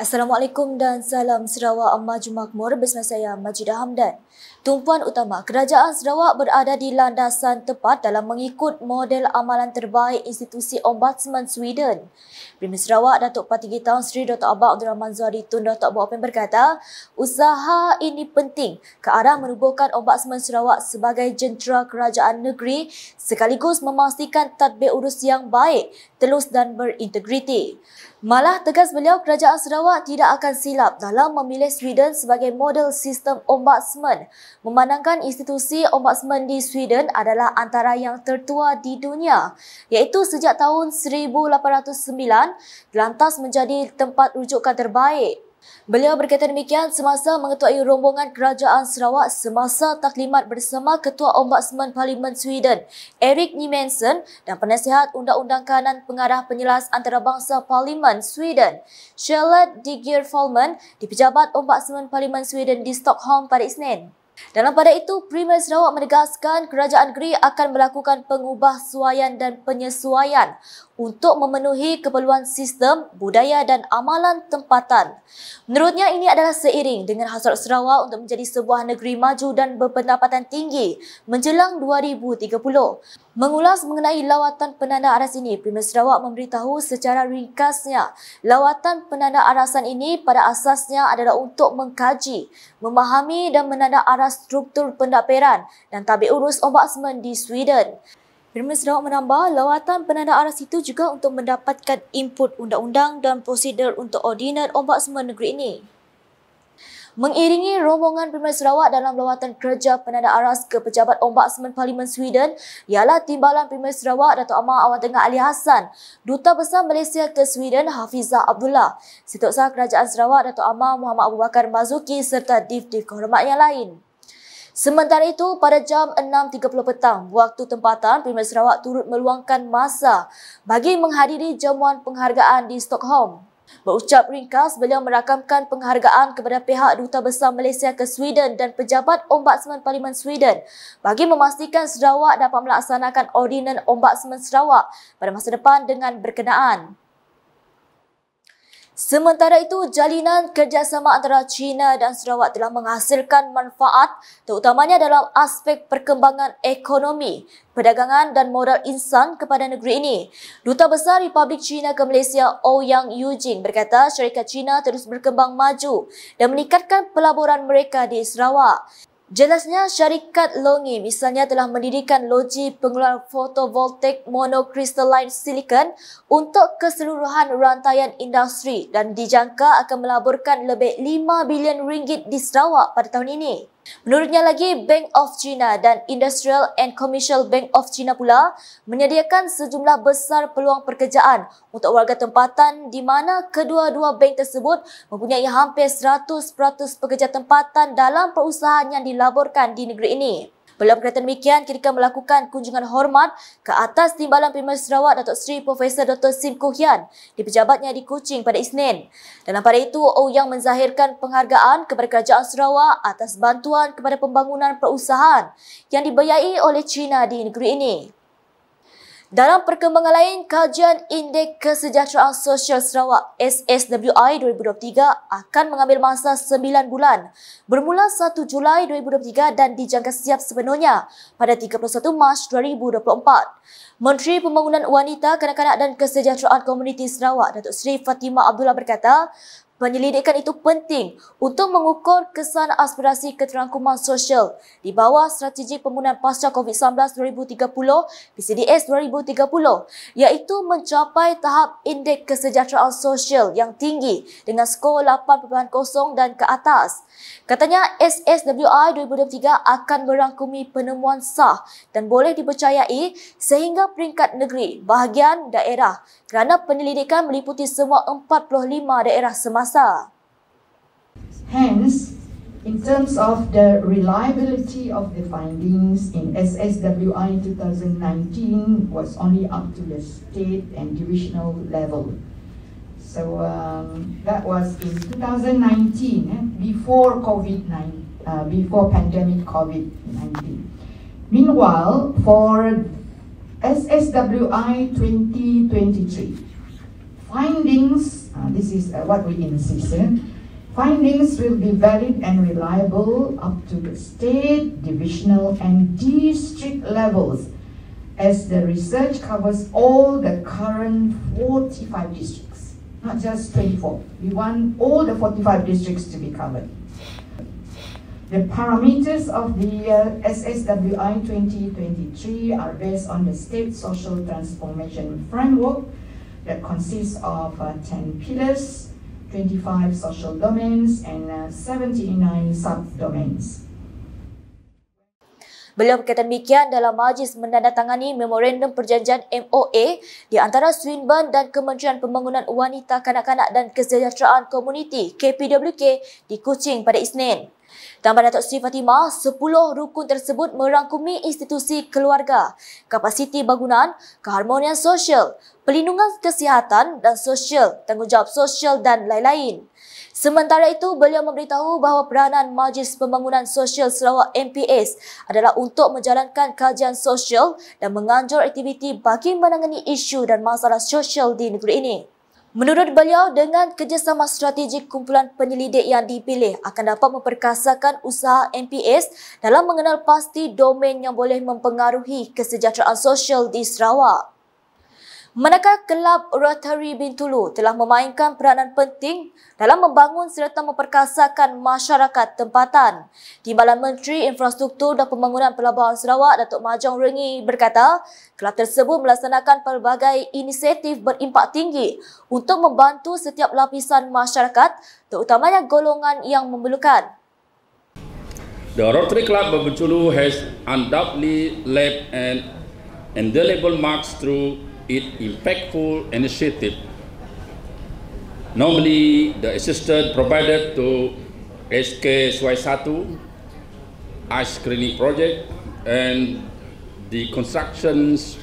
Assalamualaikum dan salam Sarawak Maju Makmur bersama saya Majidah Hamdan. Tumpuan utama Kerajaan Sarawak berada di landasan tepat dalam mengikut model amalan terbaik institusi Ombudsman Sweden. Bimbi Sarawak, Datuk Patigi Tan Sri Dr. Abang Abdul Rahman Zuhari Tun Dr. Abu Apin berkata, usaha ini penting ke arah merubuhkan Ombudsman Sarawak sebagai jentera kerajaan negeri sekaligus memastikan tadbir urus yang baik, telus dan berintegriti. Malah tegas beliau kerajaan Sarawak tidak akan silap dalam memilih Sweden sebagai model sistem ombudsman. Memandangkan institusi ombudsman di Sweden adalah antara yang tertua di dunia iaitu sejak tahun 1809 lantas menjadi tempat rujukan terbaik. Beliau berkata demikian semasa mengetuai rombongan kerajaan Sarawak semasa taklimat bersama Ketua Ombudsman Parlimen Sweden, Erik Nymensen dan Penasihat Undang-Undang Kanan Pengarah Penyelas Antarabangsa Parlimen Sweden, Charlotte Digier-Folman di Pejabat Ombudsman Parlimen Sweden di Stockholm pada Isnin. Dalam pada itu, Premier Sarawak menegaskan kerajaan negeri akan melakukan pengubah suaian dan penyesuaian untuk memenuhi keperluan sistem, budaya dan amalan tempatan. Menurutnya ini adalah seiring dengan hasrat Sarawak untuk menjadi sebuah negeri maju dan berpendapatan tinggi menjelang 2030. Mengulas mengenai lawatan penanda aras ini, Premier Sarawak memberitahu secara ringkasnya, lawatan penanda arasan ini pada asasnya adalah untuk mengkaji, memahami dan menanda aras struktur pendapiran dan tabik urus ombudsman di Sweden. Firman Sedawak menambah, lawatan penanda aras itu juga untuk mendapatkan input undang-undang dan prosedur untuk ordinat ombudsman negeri ini. Mengiringi rombongan Pemerintah Sarawak dalam lawatan kerja penanda aras ke Pejabat Ombudsman Parlimen Sweden ialah Timbalan Pemerintah Sarawak Dato' Amar Awang Tengah Ali Hassan, Duta Besar Malaysia ke Sweden Hafizah Abdullah, Setiausaha Kerajaan Sarawak Dato' Amar Muhammad Abu Bakar Mazuki serta div-div kehormat yang lain. Sementara itu, pada jam 6.30 petang, waktu tempatan, Premier Sarawak turut meluangkan masa bagi menghadiri jamuan penghargaan di Stockholm. Berucap ringkas, beliau merakamkan penghargaan kepada pihak Duta Besar Malaysia ke Sweden dan Pejabat Ombudsman Parlimen Sweden bagi memastikan Sarawak dapat melaksanakan Ordinan Ombudsman Sarawak pada masa depan dengan berkenaan. Sementara itu, jalinan kerjasama antara China dan Sarawak telah menghasilkan manfaat terutamanya dalam aspek perkembangan ekonomi, perdagangan dan modal insan kepada negeri ini. Duta Besar Republik China ke Malaysia, Ouyang Yujing berkata syarikat China terus berkembang maju dan meningkatkan pelaburan mereka di Sarawak. Jelasnya syarikat Longi misalnya telah mendirikan loji pengeluaran fotovoltaik monokristalline silikon untuk keseluruhan rantaian industri dan dijangka akan melaburkan lebih 5 bilion ringgit di Sarawak pada tahun ini. Menurutnya lagi, Bank of China dan Industrial and Commercial Bank of China pula menyediakan sejumlah besar peluang pekerjaan untuk warga tempatan di mana kedua-dua bank tersebut mempunyai hampir 100% pekerja tempatan dalam perusahaan yang dilaburkan di negeri ini. Beliau berkata demikian ketika melakukan kunjungan hormat ke atas Timbalan Primer Sarawak Datuk Seri Profesor Dr. Sim Koh di pejabatnya di Kuching pada Isnin. Dalam pada itu, Ouyang menzahirkan penghargaan kepada Kerajaan Sarawak atas bantuan kepada pembangunan perusahaan yang dibayai oleh China di negeri ini. Dalam perkembangan lain, kajian Indeks Kesejahteraan Sosial Sarawak SSWI 2023 akan mengambil masa 9 bulan bermula 1 Julai 2023 dan dijangka siap sepenuhnya pada 31 Mac 2024. Menteri Pembangunan Wanita, Kanak-kanak dan Kesejahteraan Komuniti Sarawak, Datuk Seri Fatimah Abdullah berkata, penyelidikan itu penting untuk mengukur kesan aspirasi keterangkuman sosial di bawah strategi pembunuhan pasca COVID-19 2030 PCDS 2030 iaitu mencapai tahap indeks kesejahteraan sosial yang tinggi dengan skor 8.0 dan ke atas. Katanya SSWI 2023 akan merangkumi penemuan sah dan boleh dipercayai sehingga peringkat negeri, bahagian, daerah kerana penyelidikan meliputi semua 45 daerah semasa Hence, in terms of the reliability of the findings in SSWI 2019 was only up to the state and divisional level. So um, that was in 2019, eh, before COVID-19, uh, before pandemic COVID-19. Meanwhile, for SSWI 2023, findings, uh, this is uh, what we insist in, eh? findings will be valid and reliable up to the state, divisional, and district levels as the research covers all the current 45 districts, not just 24. We want all the 45 districts to be covered. The parameters of the uh, SSWI 2023 are based on the State Social Transformation Framework, that consists of uh, 10 pillars, 25 social domains and uh, 79 subdomains. Beliau berkata demikian dalam majlis menandatangani memorandum perjanjian MOA di antara Swinburne dan Kementerian Pembangunan Wanita, Kanak-Kanak dan Kesejahteraan Komuniti KPWK di Kuching pada Isnin. Tambah Datuk Sri Fatimah, 10 rukun tersebut merangkumi institusi keluarga, kapasiti bangunan, keharmonian sosial, pelindungan kesihatan dan sosial, tanggungjawab sosial dan lain-lain. Sementara itu, beliau memberitahu bahawa peranan Majlis Pembangunan Sosial Sarawak MPS adalah untuk menjalankan kajian sosial dan menganjur aktiviti bagi menangani isu dan masalah sosial di negeri ini. Menurut beliau, dengan kerjasama strategik kumpulan penyelidik yang dipilih akan dapat memperkasakan usaha MPS dalam mengenal pasti domain yang boleh mempengaruhi kesejahteraan sosial di Sarawak. Manakala kelab Rotary Bintulu telah memainkan peranan penting dalam membangun serta memperkasakan masyarakat tempatan. Timbalan Menteri Infrastruktur dan Pembangunan Pelabuhan Sarawak Datuk Majong Rengi berkata, kelab tersebut melaksanakan pelbagai inisiatif berimpak tinggi untuk membantu setiap lapisan masyarakat terutamanya golongan yang memerlukan. The Rotary Club Bintulu has undoubtedly left an indelible marks through It impactful initiative. Normally, the assistance provided to sk sy satu ice screening project and the constructions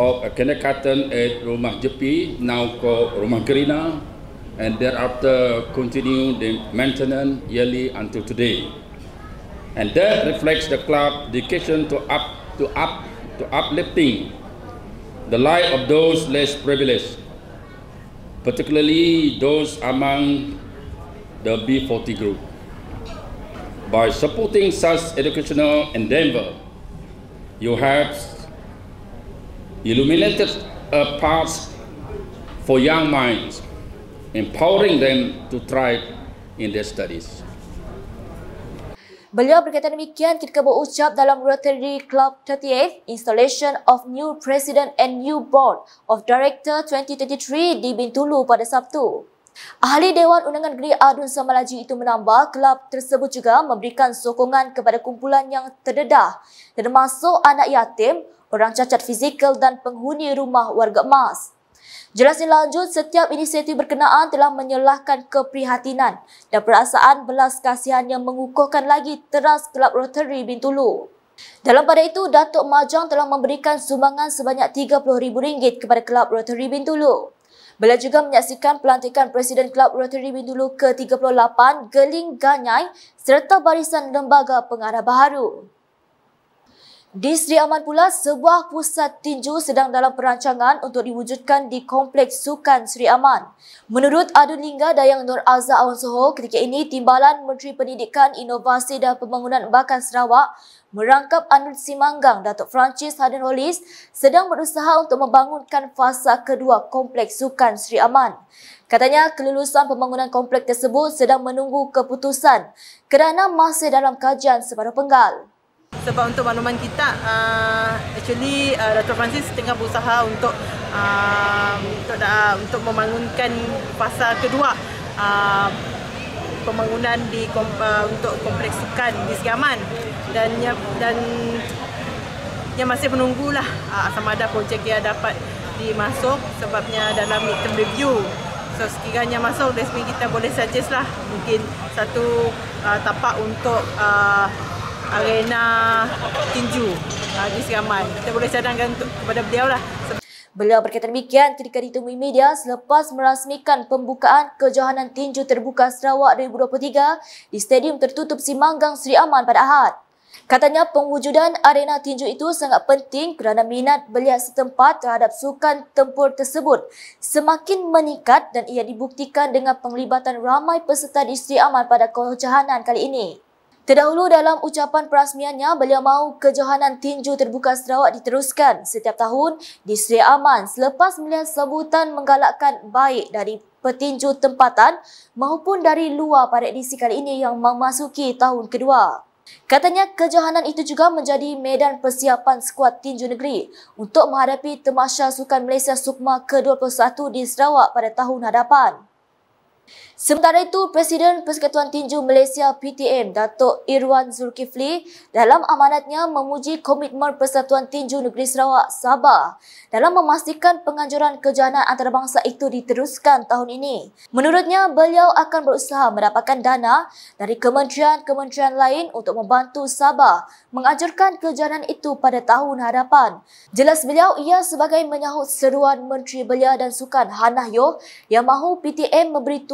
of a kindergarten at Rumah Jepi, now called Rumah Gerina, and thereafter continue the maintenance yearly until today. And that reflects the club's dedication to up to up to uplifting the life of those less privileged, particularly those among the B40 group. By supporting such educational endeavor, you have illuminated a path for young minds, empowering them to thrive in their studies. Beliau berkata demikian ketika berucap dalam Rotary Club 38 Installation of New President and New Board of Director 2023 di Bintulu pada Sabtu. Ahli Dewan Undangan Negeri Adun Samalaji itu menambah kelab tersebut juga memberikan sokongan kepada kumpulan yang terdedah termasuk anak yatim, orang cacat fizikal dan penghuni rumah warga emas. Jelasnya lanjut, setiap inisiatif berkenaan telah menyelahkan keprihatinan dan perasaan belas kasihan yang mengukuhkan lagi teras Kelab Rotary Bintulu. Dalam pada itu, Datuk Majang telah memberikan sumbangan sebanyak RM30,000 kepada Kelab Rotary Bintulu. Beliau juga menyaksikan pelantikan Presiden Kelab Rotary Bintulu ke-38 Geling Ganyai serta barisan lembaga pengarah baharu. Di Sri Aman pula, sebuah pusat tinju sedang dalam perancangan untuk diwujudkan di Kompleks Sukan Sri Aman. Menurut Adun Lingga Dayang Nur Azza Awang Soho, ketika ini Timbalan Menteri Pendidikan, Inovasi dan Pembangunan Bakan Sarawak merangkap Anul Simanggang Datuk Francis Hadun Holis sedang berusaha untuk membangunkan fasa kedua Kompleks Sukan Sri Aman. Katanya kelulusan pembangunan kompleks tersebut sedang menunggu keputusan kerana masih dalam kajian separuh penggal. Sebab untuk makluman kita, uh, actually uh, Dato' Francis tengah berusaha untuk uh, untuk, da, untuk membangunkan pasar kedua uh, pembangunan di komp, uh, untuk kompleks di Segaman dan yang dan yang masih menunggulah uh, sama ada projek dia dapat dimasuk sebabnya dalam mid review. So sekiranya masuk, resmi kita boleh suggest lah mungkin satu uh, tapak untuk uh, arena tinju ah, di Siaman. Kita boleh cadangkan kepada beliau lah. Beliau berkata demikian ketika ditemui media selepas merasmikan pembukaan kejohanan tinju terbuka Sarawak 2023 di Stadium Tertutup Simanggang Seri Aman pada Ahad. Katanya pengwujudan arena tinju itu sangat penting kerana minat belia setempat terhadap sukan tempur tersebut semakin meningkat dan ia dibuktikan dengan penglibatan ramai peserta di Seri Aman pada kejohanan kali ini. Terdahulu dalam ucapan perasmiannya, beliau mahu kejohanan tinju terbuka Sarawak diteruskan setiap tahun di Sri Aman selepas melihat sebutan menggalakkan baik dari petinju tempatan maupun dari luar pada edisi kali ini yang memasuki tahun kedua. Katanya kejohanan itu juga menjadi medan persiapan skuad tinju negeri untuk menghadapi temasya sukan Malaysia Sukma ke-21 di Sarawak pada tahun hadapan. Sementara itu, Presiden Persekutuan Tinju Malaysia PTM Datuk Irwan Zulkifli dalam amanatnya memuji komitmen Persatuan Tinju Negeri Sarawak Sabah dalam memastikan penganjuran kejohanan antarabangsa itu diteruskan tahun ini. Menurutnya, beliau akan berusaha mendapatkan dana dari kementerian-kementerian lain untuk membantu Sabah menganjurkan kejohanan itu pada tahun hadapan. Jelas beliau ia sebagai menyahut seruan Menteri Belia dan Sukan Hanah Yoh yang mahu PTM memberi tu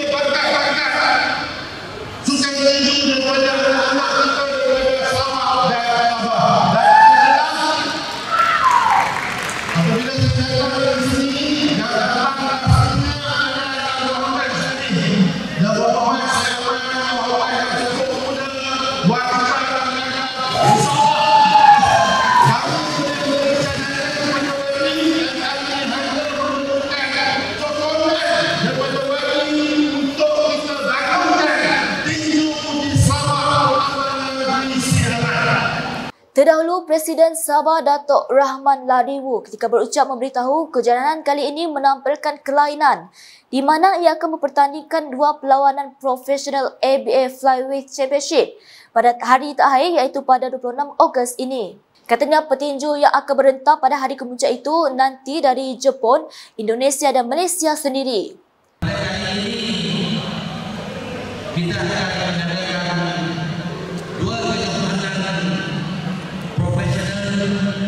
Presiden Sabah Datuk Rahman Lariwu ketika berucap memberitahu kejalanan kali ini menampilkan kelainan di mana ia akan mempertandingkan dua perlawanan profesional ABA Flyweight Championship pada hari terakhir iaitu pada 26 Ogos ini. Katanya petinju yang akan berhentak pada hari kemuncak itu nanti dari Jepun, Indonesia dan Malaysia sendiri. Kita akan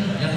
Yang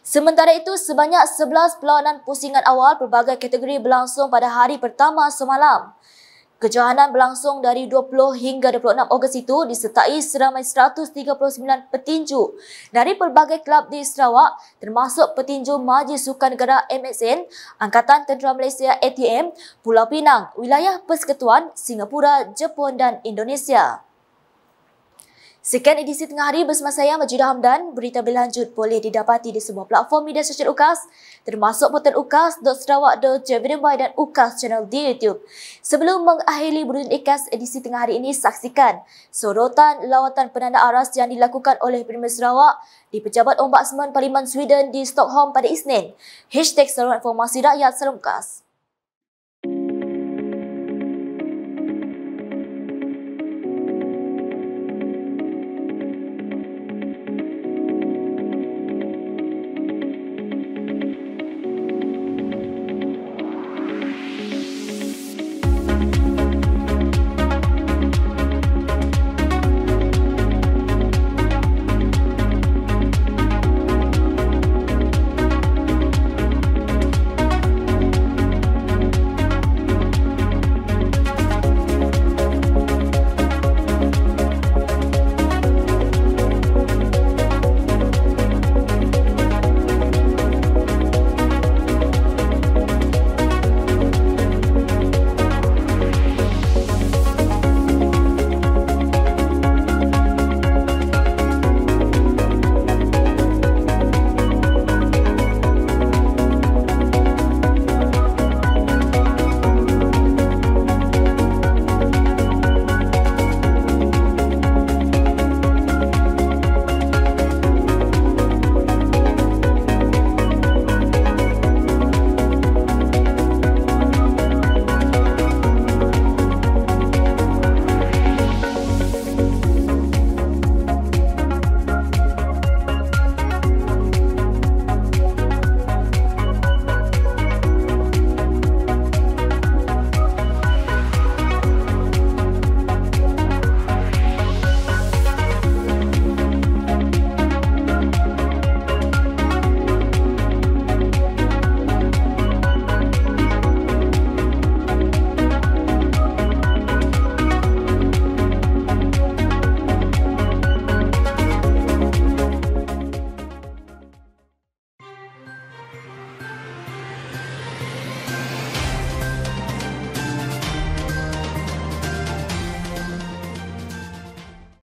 Sementara itu, sebanyak 11 perlawanan pusingan awal berbagai kategori berlangsung pada hari pertama semalam. Kejohanan berlangsung dari 20 hingga 26 Ogos itu disertai seramai 139 petinju dari pelbagai kelab di Sarawak termasuk petinju Majlis Sukan Negara MSN, Angkatan Tentera Malaysia ATM, Pulau Pinang, Wilayah Persekutuan, Singapura, Jepun dan Indonesia. Sekian edisi tengah hari bersama saya Majidah Hamdan. Berita berlanjut boleh didapati di semua platform media sosial UKAS termasuk portal ukas.sarawak.jvnby dan UKAS channel di YouTube. Sebelum mengakhiri berita ikas edisi tengah hari ini, saksikan sorotan lawatan penanda aras yang dilakukan oleh Primer Sarawak di Pejabat Ombudsman Parlimen Sweden di Stockholm pada Isnin. Hashtag Sarawak Informasi Rakyat Salam UKAS.